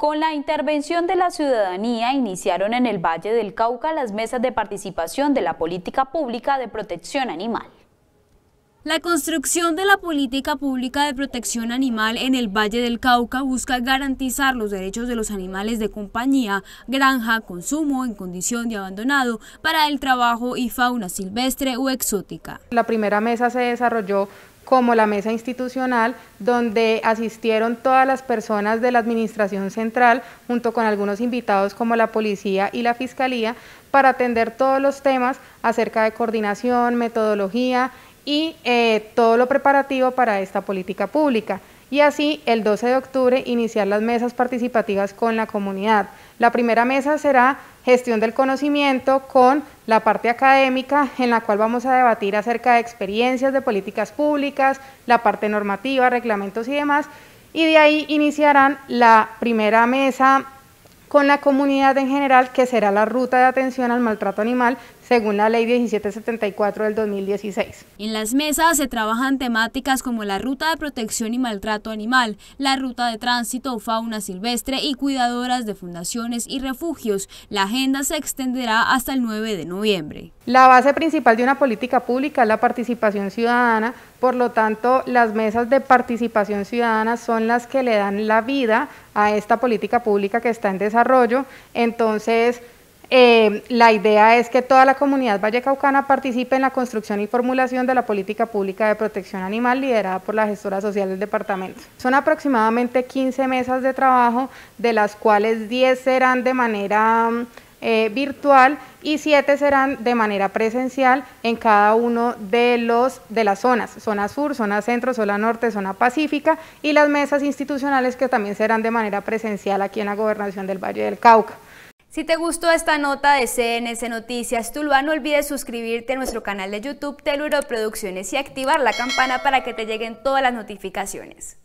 Con la intervención de la ciudadanía iniciaron en el Valle del Cauca las mesas de participación de la política pública de protección animal. La construcción de la política pública de protección animal en el Valle del Cauca busca garantizar los derechos de los animales de compañía, granja, consumo en condición de abandonado para el trabajo y fauna silvestre o exótica. La primera mesa se desarrolló como la mesa institucional, donde asistieron todas las personas de la Administración Central, junto con algunos invitados como la Policía y la Fiscalía, para atender todos los temas acerca de coordinación, metodología y eh, todo lo preparativo para esta política pública. Y así, el 12 de octubre, iniciar las mesas participativas con la comunidad. La primera mesa será gestión del conocimiento con la parte académica en la cual vamos a debatir acerca de experiencias de políticas públicas, la parte normativa, reglamentos y demás, y de ahí iniciarán la primera mesa con la comunidad en general, que será la ruta de atención al maltrato animal según la ley 1774 del 2016. En las mesas se trabajan temáticas como la ruta de protección y maltrato animal, la ruta de tránsito, fauna silvestre y cuidadoras de fundaciones y refugios. La agenda se extenderá hasta el 9 de noviembre. La base principal de una política pública es la participación ciudadana, por lo tanto las mesas de participación ciudadana son las que le dan la vida a esta política pública que está en desarrollo. Entonces, eh, la idea es que toda la comunidad vallecaucana participe en la construcción y formulación de la política pública de protección animal liderada por la gestora social del departamento. Son aproximadamente 15 mesas de trabajo, de las cuales 10 serán de manera mm, eh, virtual y siete serán de manera presencial en cada uno de, los, de las zonas, zona sur, zona centro, zona norte, zona pacífica y las mesas institucionales que también serán de manera presencial aquí en la Gobernación del Valle del Cauca. Si te gustó esta nota de CNS Noticias Tuluá, no olvides suscribirte a nuestro canal de YouTube Teluro Producciones y activar la campana para que te lleguen todas las notificaciones.